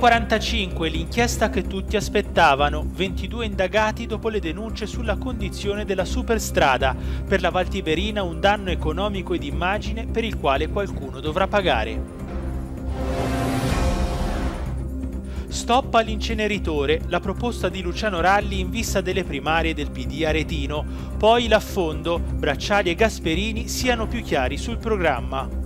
45 l'inchiesta che tutti aspettavano, 22 indagati dopo le denunce sulla condizione della superstrada, per la Valtiberina un danno economico ed immagine per il quale qualcuno dovrà pagare. Stop all'inceneritore, la proposta di Luciano Ralli in vista delle primarie del PD Aretino, poi l'affondo, Bracciali e Gasperini siano più chiari sul programma.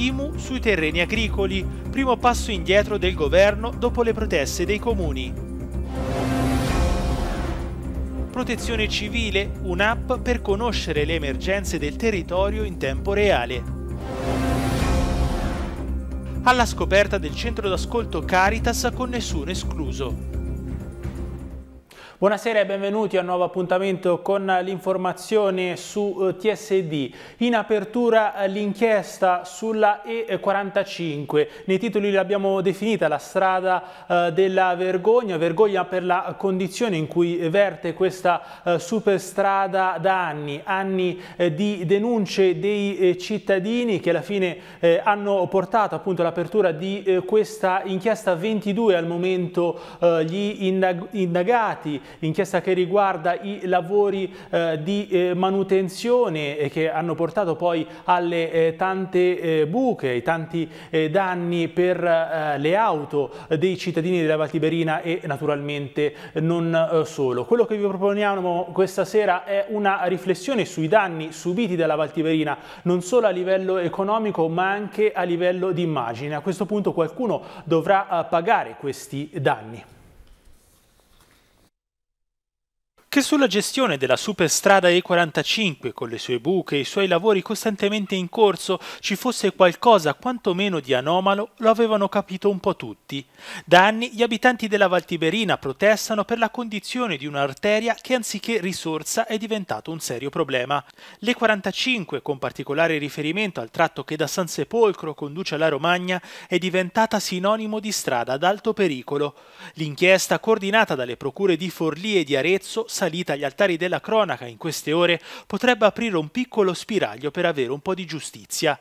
IMU sui terreni agricoli, primo passo indietro del governo dopo le proteste dei comuni. Protezione civile, un'app per conoscere le emergenze del territorio in tempo reale. Alla scoperta del centro d'ascolto Caritas con nessuno escluso. Buonasera e benvenuti a un nuovo appuntamento con l'informazione su eh, TSD. In apertura eh, l'inchiesta sulla E45. Nei titoli l'abbiamo definita la strada eh, della vergogna, vergogna per la condizione in cui verte questa superstrada da anni, anni di denunce dei cittadini che alla fine hanno portato appunto all'apertura di questa inchiesta 22 al momento gli indagati inchiesta che riguarda i lavori eh, di eh, manutenzione eh, che hanno portato poi alle eh, tante eh, buche, ai tanti eh, danni per le auto dei cittadini della Valtiberina e naturalmente non solo. Quello che vi proponiamo questa sera è una riflessione sui danni subiti dalla Valtiberina, non solo a livello economico ma anche a livello di immagine. A questo punto qualcuno dovrà pagare questi danni. che sulla gestione della superstrada E45 con le sue buche e i suoi lavori costantemente in corso ci fosse qualcosa quantomeno di anomalo lo avevano capito un po' tutti. Da anni gli abitanti della Valtiberina protestano per la condizione di un'arteria che anziché risorsa è diventato un serio problema. L'E45, con particolare riferimento al tratto che da San Sepolcro conduce alla Romagna, è diventata sinonimo di strada ad alto pericolo. L'inchiesta coordinata dalle procure di Forlì e di Arezzo salita agli altari della cronaca in queste ore potrebbe aprire un piccolo spiraglio per avere un po' di giustizia.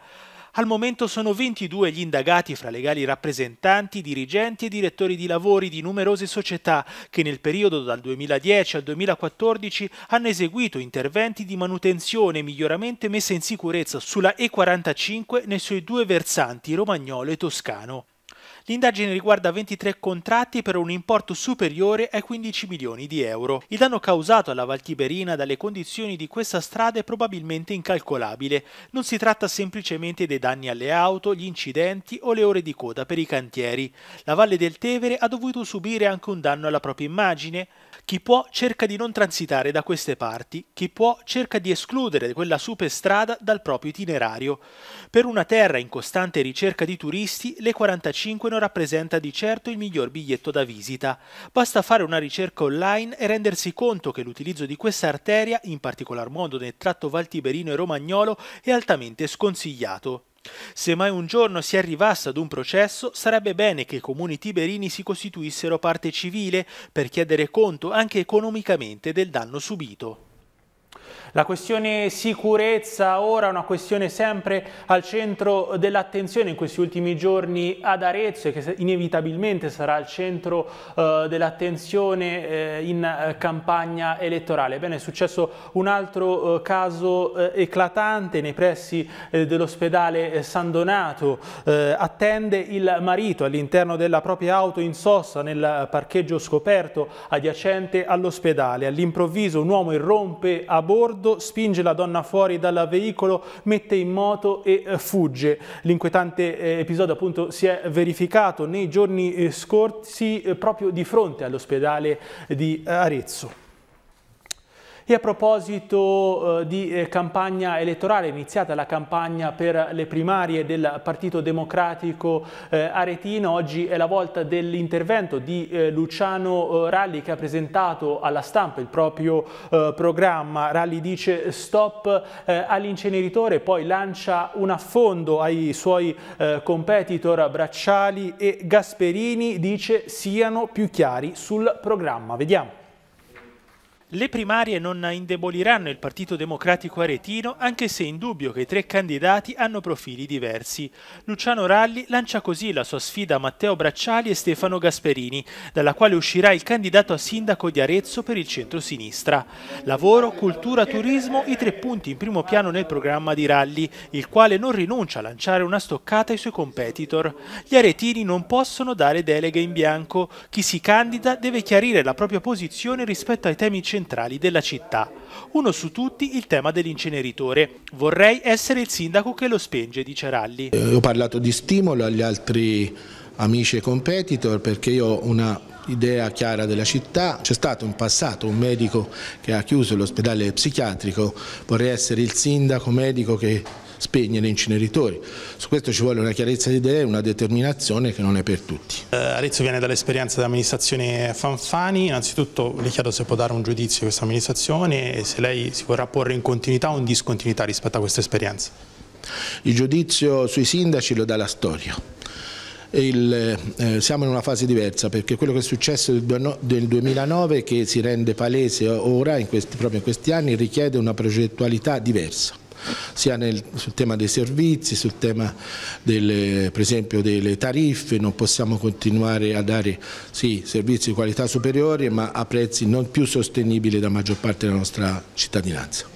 Al momento sono 22 gli indagati fra legali rappresentanti, dirigenti e direttori di lavori di numerose società che nel periodo dal 2010 al 2014 hanno eseguito interventi di manutenzione miglioramento e messa in sicurezza sulla E45 nei suoi due versanti romagnolo e toscano. L'indagine riguarda 23 contratti per un importo superiore ai 15 milioni di euro. Il danno causato alla Valtiberina dalle condizioni di questa strada è probabilmente incalcolabile. Non si tratta semplicemente dei danni alle auto, gli incidenti o le ore di coda per i cantieri. La Valle del Tevere ha dovuto subire anche un danno alla propria immagine, chi può cerca di non transitare da queste parti, chi può cerca di escludere quella superstrada dal proprio itinerario. Per una terra in costante ricerca di turisti, le 45 non rappresenta di certo il miglior biglietto da visita. Basta fare una ricerca online e rendersi conto che l'utilizzo di questa arteria, in particolar modo nel tratto valtiberino e romagnolo, è altamente sconsigliato. Se mai un giorno si arrivasse ad un processo, sarebbe bene che i comuni tiberini si costituissero parte civile per chiedere conto anche economicamente del danno subito. La questione sicurezza ora è una questione sempre al centro dell'attenzione in questi ultimi giorni ad Arezzo e che inevitabilmente sarà al centro eh, dell'attenzione eh, in eh, campagna elettorale. Bene, è successo un altro eh, caso eh, eclatante nei pressi eh, dell'ospedale San Donato. attende il marito all'interno della propria auto in sosta nel parcheggio scoperto adiacente all'ospedale. All'improvviso un uomo irrompe a bordo morto, spinge la donna fuori dal veicolo, mette in moto e eh, fugge. L'inquietante eh, episodio appunto si è verificato nei giorni eh, scorsi proprio di fronte all'ospedale di Arezzo. E a proposito eh, di eh, campagna elettorale, è iniziata la campagna per le primarie del Partito Democratico eh, Aretino, oggi è la volta dell'intervento di eh, Luciano eh, Ralli che ha presentato alla stampa il proprio eh, programma. Ralli dice stop all'inceneritore, poi lancia un affondo ai suoi competitor Bracciali e Gasperini, dice siano più chiari sul programma. Vediamo. Le primarie non indeboliranno il Partito Democratico Aretino, anche se è indubbio che i tre candidati hanno profili diversi. Luciano Ralli lancia così la sua sfida a Matteo Bracciali e Stefano Gasperini, dalla quale uscirà il candidato a sindaco di Arezzo per il centro-sinistra. Lavoro, cultura, turismo, i tre punti in primo piano nel programma di Ralli, il quale non rinuncia a lanciare una stoccata ai suoi competitor. Gli aretini non possono dare deleghe in bianco. Chi si candida deve chiarire la propria posizione rispetto ai temi centrali centrali della città. Uno su tutti il tema dell'inceneritore. Vorrei essere il sindaco che lo spenge, dice Ralli. Eh, ho parlato di stimolo agli altri amici e competitor perché io ho una idea chiara della città. C'è stato in passato un medico che ha chiuso l'ospedale psichiatrico, vorrei essere il sindaco medico che spegne gli inceneritori. Su questo ci vuole una chiarezza di idee e una determinazione che non è per tutti. Eh, Arezzo viene dall'esperienza dell'amministrazione Fanfani, innanzitutto le chiedo se può dare un giudizio a questa amministrazione e se lei si vorrà porre in continuità o in discontinuità rispetto a questa esperienza. Il giudizio sui sindaci lo dà la storia. Il, eh, siamo in una fase diversa perché quello che è successo nel 2009 che si rende palese ora, in questi, proprio in questi anni, richiede una progettualità diversa sia nel, sul tema dei servizi, sul tema delle, per esempio delle tariffe, non possiamo continuare a dare sì, servizi di qualità superiore ma a prezzi non più sostenibili da maggior parte della nostra cittadinanza.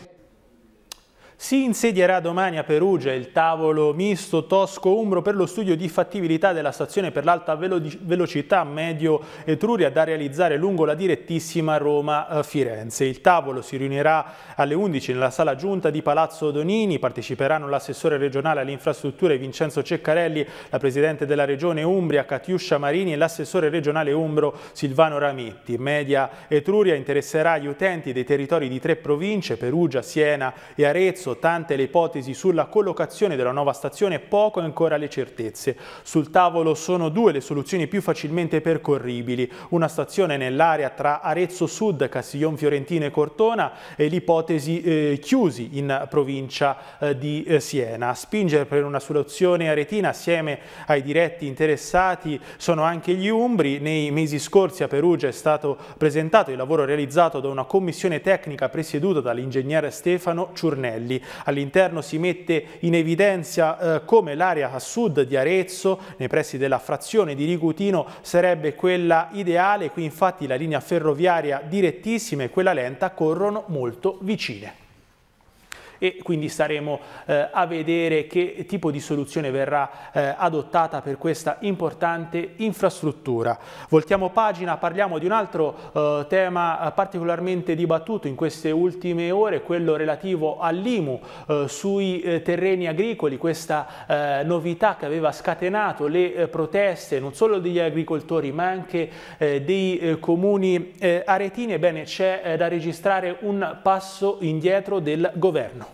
Si insedierà domani a Perugia il tavolo misto Tosco-Umbro per lo studio di fattibilità della stazione per l'alta velo velocità Medio Etruria da realizzare lungo la direttissima Roma-Firenze. Eh, il tavolo si riunirà alle 11 nella sala giunta di Palazzo Donini, parteciperanno l'assessore regionale alle infrastrutture Vincenzo Ceccarelli, la presidente della regione Umbria Catiuscia Marini e l'assessore regionale Umbro Silvano Rametti. Media Etruria interesserà gli utenti dei territori di tre province, Perugia, Siena e Arezzo, momento, tante le ipotesi sulla collocazione della nuova stazione, poco ancora le certezze. Sul tavolo sono due le soluzioni più facilmente percorribili, una stazione nell'area tra Arezzo Sud, Castiglion Fiorentino e Cortona e l'ipotesi eh, chiusi in provincia eh, di eh, Siena. A spingere per una soluzione aretina assieme ai diretti interessati sono anche gli Umbri. Nei mesi scorsi a Perugia è stato presentato il lavoro realizzato da una commissione tecnica presieduta dall'ingegnere Stefano Ciurnelli all'interno si mette in evidenza eh, come l'area a sud di Arezzo, nei pressi della frazione di Rigutino, sarebbe quella ideale, qui infatti la linea ferroviaria direttissima e quella lenta corrono molto vicine e quindi staremo eh, a vedere che tipo di soluzione verrà eh, adottata per questa importante infrastruttura. Voltiamo pagina, parliamo di un altro eh, tema particolarmente dibattuto in queste ultime ore, quello relativo all'IMU eh, sui eh, terreni agricoli, questa eh, novità che aveva scatenato le proteste non solo degli agricoltori ma anche dei comuni aretini. Ebbene c'è da registrare un passo indietro del governo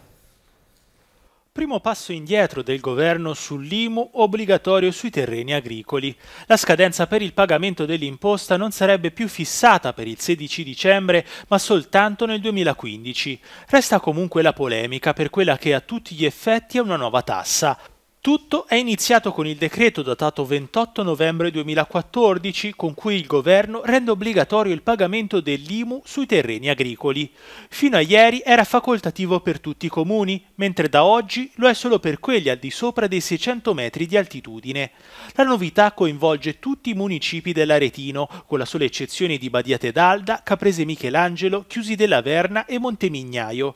primo passo indietro del governo sull'IMU obbligatorio sui terreni agricoli. La scadenza per il pagamento dell'imposta non sarebbe più fissata per il 16 dicembre, ma soltanto nel 2015. Resta comunque la polemica per quella che a tutti gli effetti è una nuova tassa. Tutto è iniziato con il decreto datato 28 novembre 2014 con cui il governo rende obbligatorio il pagamento dell'IMU sui terreni agricoli. Fino a ieri era facoltativo per tutti i comuni, mentre da oggi lo è solo per quelli al di sopra dei 600 metri di altitudine. La novità coinvolge tutti i municipi dell'Aretino, con la sola eccezione di Badiate d'Alda, Caprese Michelangelo, Chiusi della Verna e Montemignaio.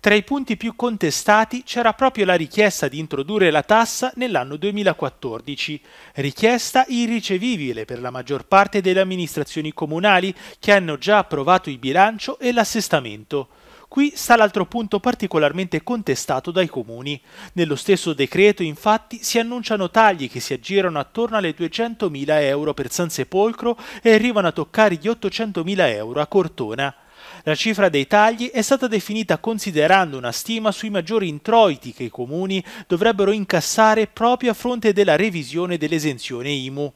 Tra i punti più contestati c'era proprio la richiesta di introdurre la tassa Cassa nell'anno 2014, richiesta irricevibile per la maggior parte delle amministrazioni comunali che hanno già approvato il bilancio e l'assestamento. Qui sta l'altro punto particolarmente contestato dai comuni. Nello stesso decreto, infatti, si annunciano tagli che si aggirano attorno alle 200.000 euro per San Sepolcro e arrivano a toccare gli 800.000 euro a Cortona. La cifra dei tagli è stata definita considerando una stima sui maggiori introiti che i comuni dovrebbero incassare proprio a fronte della revisione dell'esenzione IMU.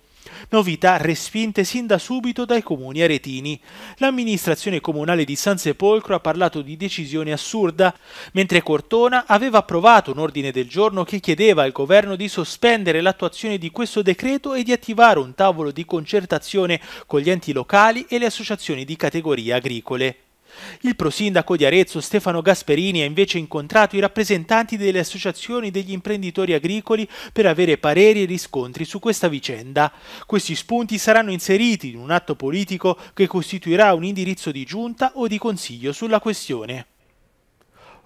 Novità respinte sin da subito dai comuni aretini. L'amministrazione comunale di San Sepolcro ha parlato di decisione assurda, mentre Cortona aveva approvato un ordine del giorno che chiedeva al governo di sospendere l'attuazione di questo decreto e di attivare un tavolo di concertazione con gli enti locali e le associazioni di categorie agricole. Il prosindaco di Arezzo Stefano Gasperini ha invece incontrato i rappresentanti delle associazioni degli imprenditori agricoli per avere pareri e riscontri su questa vicenda. Questi spunti saranno inseriti in un atto politico che costituirà un indirizzo di giunta o di consiglio sulla questione.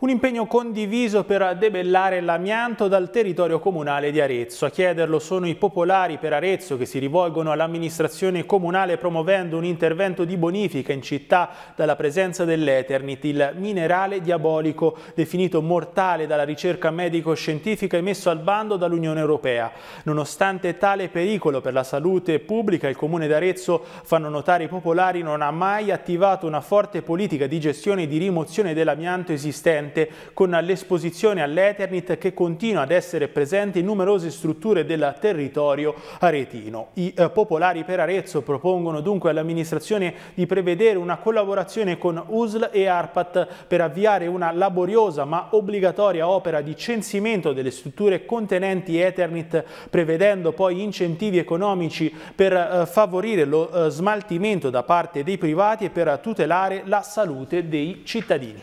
Un impegno condiviso per debellare l'amianto dal territorio comunale di Arezzo. A chiederlo sono i popolari per Arezzo che si rivolgono all'amministrazione comunale promuovendo un intervento di bonifica in città dalla presenza dell'Eternit, il minerale diabolico definito mortale dalla ricerca medico-scientifica e messo al bando dall'Unione Europea. Nonostante tale pericolo per la salute pubblica, il comune d'Arezzo, fanno notare i popolari, non ha mai attivato una forte politica di gestione e di rimozione dell'amianto esistente presente con l'esposizione all'Eternit che continua ad essere presente in numerose strutture del territorio aretino. I eh, popolari per Arezzo propongono dunque all'amministrazione di prevedere una collaborazione con USL e ARPAT per avviare una laboriosa ma obbligatoria opera di censimento delle strutture contenenti Eternit, prevedendo poi incentivi economici per eh, favorire lo eh, smaltimento da parte dei privati e per tutelare la salute dei cittadini.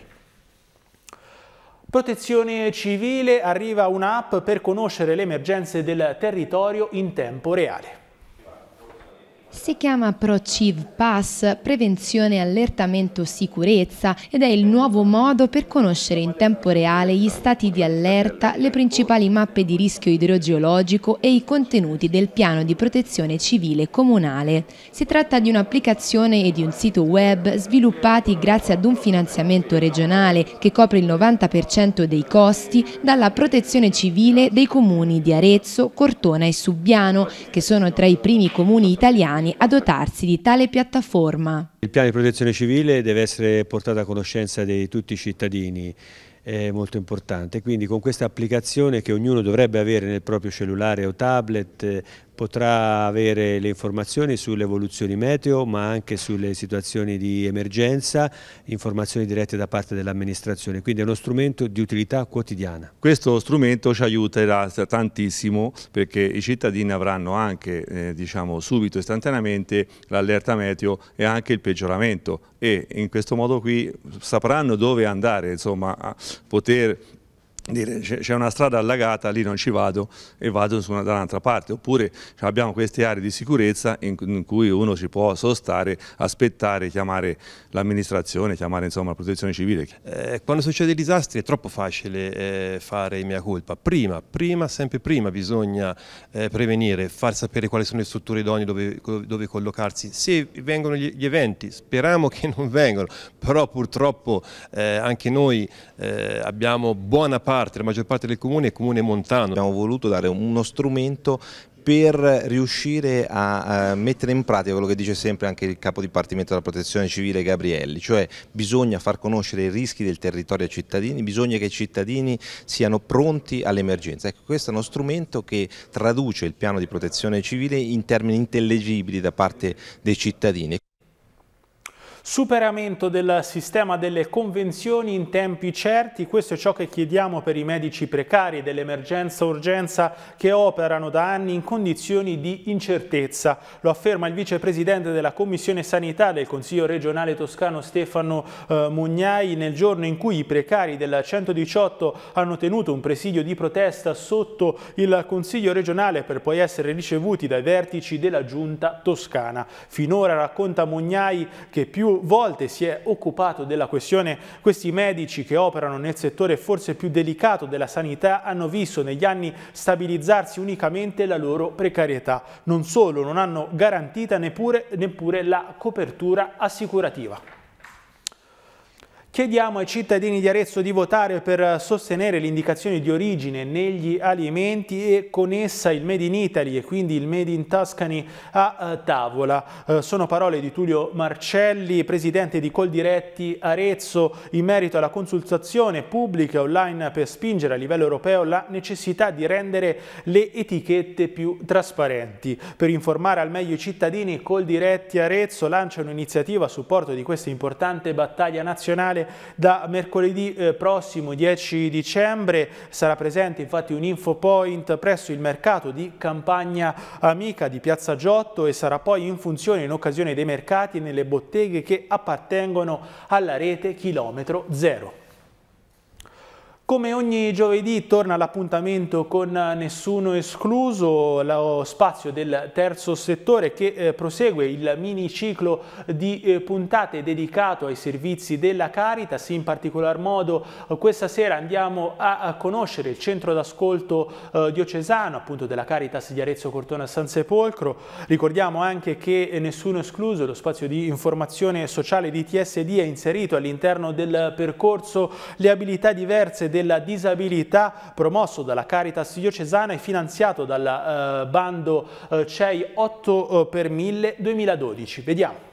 Protezione civile, arriva un'app per conoscere le emergenze del territorio in tempo reale. Si chiama ProCiv Pass, prevenzione allertamento sicurezza ed è il nuovo modo per conoscere in tempo reale gli stati di allerta, le principali mappe di rischio idrogeologico e i contenuti del piano di protezione civile comunale. Si tratta di un'applicazione e di un sito web sviluppati grazie ad un finanziamento regionale che copre il 90% dei costi dalla protezione civile dei comuni di Arezzo, Cortona e Subbiano, che sono tra i primi comuni italiani italiani a dotarsi di tale piattaforma. Il piano di protezione civile deve essere portato a conoscenza di tutti i cittadini è molto importante, quindi con questa applicazione che ognuno dovrebbe avere nel proprio cellulare o tablet potrà avere le informazioni sulle evoluzioni meteo ma anche sulle situazioni di emergenza, informazioni dirette da parte dell'amministrazione, quindi è uno strumento di utilità quotidiana. Questo strumento ci aiuterà tantissimo perché i cittadini avranno anche eh, diciamo, subito, istantaneamente l'allerta meteo e anche il peggioramento e in questo modo qui sapranno dove andare, insomma, a poter c'è una strada allagata, lì non ci vado e vado su una, dall'altra parte, oppure cioè, abbiamo queste aree di sicurezza in, in cui uno si può sostare, aspettare, chiamare l'amministrazione, chiamare insomma la protezione civile. Eh, quando succede i disastri è troppo facile eh, fare mia colpa, prima, prima, sempre prima bisogna eh, prevenire, far sapere quali sono le strutture idonee dove, dove, collocarsi, se vengono gli, gli, eventi, speriamo che non vengano, però purtroppo eh, anche noi eh, abbiamo buona parte parte, la maggior parte del comune è comune montano. Abbiamo voluto dare uno strumento per riuscire a, mettere in pratica quello che dice sempre anche il capo dipartimento della protezione civile Gabrielli, cioè bisogna far conoscere i rischi del territorio ai cittadini, bisogna che i cittadini siano pronti all'emergenza. Ecco, questo è uno strumento che traduce il piano di protezione civile in termini intellegibili da parte dei cittadini. Superamento del sistema delle convenzioni in tempi certi, questo è ciò che chiediamo per i medici precari dell'emergenza-urgenza che operano da anni in condizioni di incertezza. Lo afferma il vicepresidente della Commissione Sanità del Consiglio regionale toscano Stefano eh, Mugnai nel giorno in cui i precari del 118 hanno tenuto un presidio di protesta sotto il Consiglio regionale per poi essere ricevuti dai vertici della giunta toscana. Finora racconta Mugnai che più più volte si è occupato della questione, questi medici che operano nel settore forse più delicato della sanità hanno visto negli anni stabilizzarsi unicamente la loro precarietà. Non solo, non hanno garantita neppure, neppure la copertura assicurativa. Chiediamo ai cittadini di Arezzo di votare per sostenere l'indicazione di origine negli alimenti e con essa il Made in Italy e quindi il Made in Tuscany a eh, tavola. Eh, sono parole di Tullio Marcelli, presidente di Coldiretti Arezzo, in merito alla consultazione pubblica online per spingere a livello europeo la necessità di rendere le etichette più trasparenti. Per informare al meglio i cittadini, Coldiretti Arezzo lancia un'iniziativa a supporto di questa importante battaglia nazionale Mondiale da mercoledì eh, prossimo 10 dicembre sarà presente infatti un info point presso il mercato di Campagna Amica di Piazza Giotto e sarà poi in funzione in occasione dei mercati nelle botteghe che appartengono alla rete chilometro zero. Come ogni giovedì torna l'appuntamento con eh, Nessuno Escluso, lo spazio del terzo settore che eh, prosegue il mini ciclo di eh, puntate dedicato ai servizi della Caritas, in particolar modo questa sera andiamo a conoscere il centro d'ascolto diocesano appunto della Caritas di Arezzo Cortona San Sepolcro, ricordiamo anche che Nessuno Escluso, lo spazio di informazione sociale di TSD è inserito all'interno del percorso le abilità diverse del della disabilità promosso dalla Caritas diocesana e finanziato dal eh, bando eh, CEI 8 eh, per 1000 2012. Vediamo.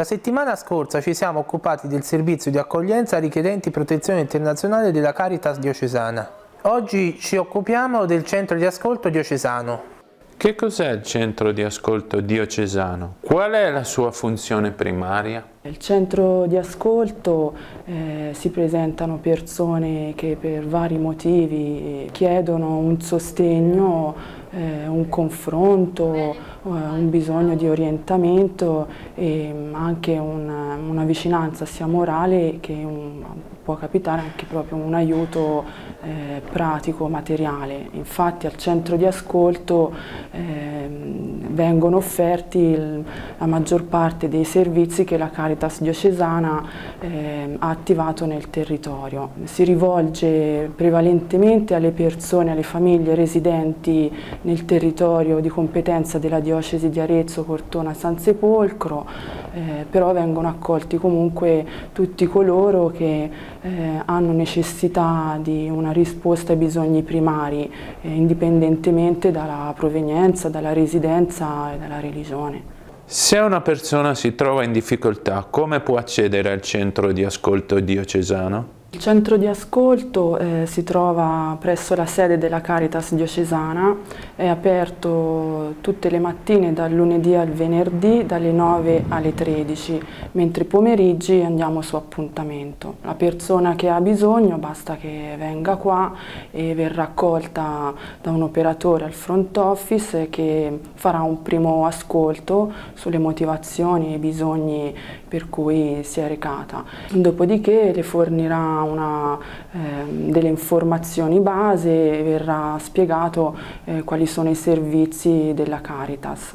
La settimana scorsa ci siamo occupati del servizio di accoglienza richiedenti protezione internazionale della Caritas diocesana. Oggi ci occupiamo del centro di ascolto diocesano. Che cos'è il centro di ascolto diocesano? Qual è la sua funzione primaria? Nel centro di ascolto eh, si presentano persone che per vari motivi eh, chiedono un sostegno, eh, un confronto, eh, un bisogno di orientamento e mm, anche una, una vicinanza sia morale che un, mm, può capitare anche proprio un aiuto eh, pratico, materiale. Infatti al centro di ascolto ehm, vengono offerti il, la maggior parte dei servizi che la Caritas diocesana eh, ha attivato nel territorio. Si rivolge prevalentemente alle persone, alle famiglie residenti nel territorio di competenza della diocesi di Arezzo, Cortona, San Sepolcro, eh, però vengono accolti comunque tutti coloro che eh, hanno necessità di una risposta ai bisogni primari, eh, indipendentemente dalla provenienza, dalla residenza e della religione. Se una persona si trova in difficoltà, come può accedere al centro di ascolto diocesano? Il centro di ascolto eh, si trova presso la sede della Caritas diocesana, è aperto tutte le mattine dal lunedì al venerdì dalle 9 alle 13, mentre pomeriggi andiamo su appuntamento. La persona che ha bisogno basta che venga qua e verrà accolta da un operatore al front office che farà un primo ascolto sulle motivazioni e i bisogni per cui si è recata. Dopodiché le fornirà una, eh, delle informazioni base e verrà spiegato eh, quali sono i servizi della Caritas.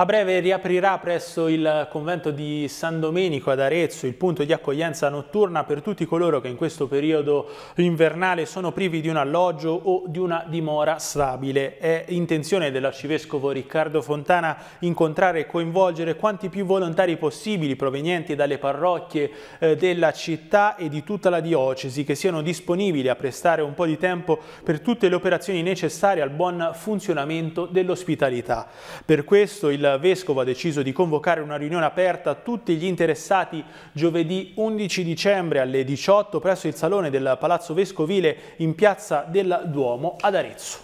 A breve riaprirà presso il convento di San Domenico ad Arezzo il punto di accoglienza notturna per tutti coloro che in questo periodo invernale sono privi di un alloggio o di una dimora stabile. È intenzione dell'arcivescovo Riccardo Fontana incontrare e coinvolgere quanti più volontari possibili provenienti dalle parrocchie eh, della città e di tutta la diocesi che siano disponibili a prestare un po' di tempo per tutte le operazioni necessarie al buon funzionamento dell'ospitalità. Per questo il Vescovo ha deciso di convocare una riunione aperta a tutti gli interessati giovedì 11 dicembre alle 18 presso il Salone del Palazzo Vescovile in Piazza del Duomo ad Arezzo.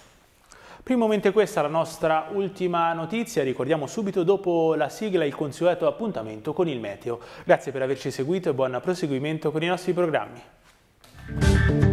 Primamente questa è la nostra ultima notizia, ricordiamo subito dopo la sigla il consueto appuntamento con il meteo. Grazie per averci seguito e buon proseguimento con i nostri programmi.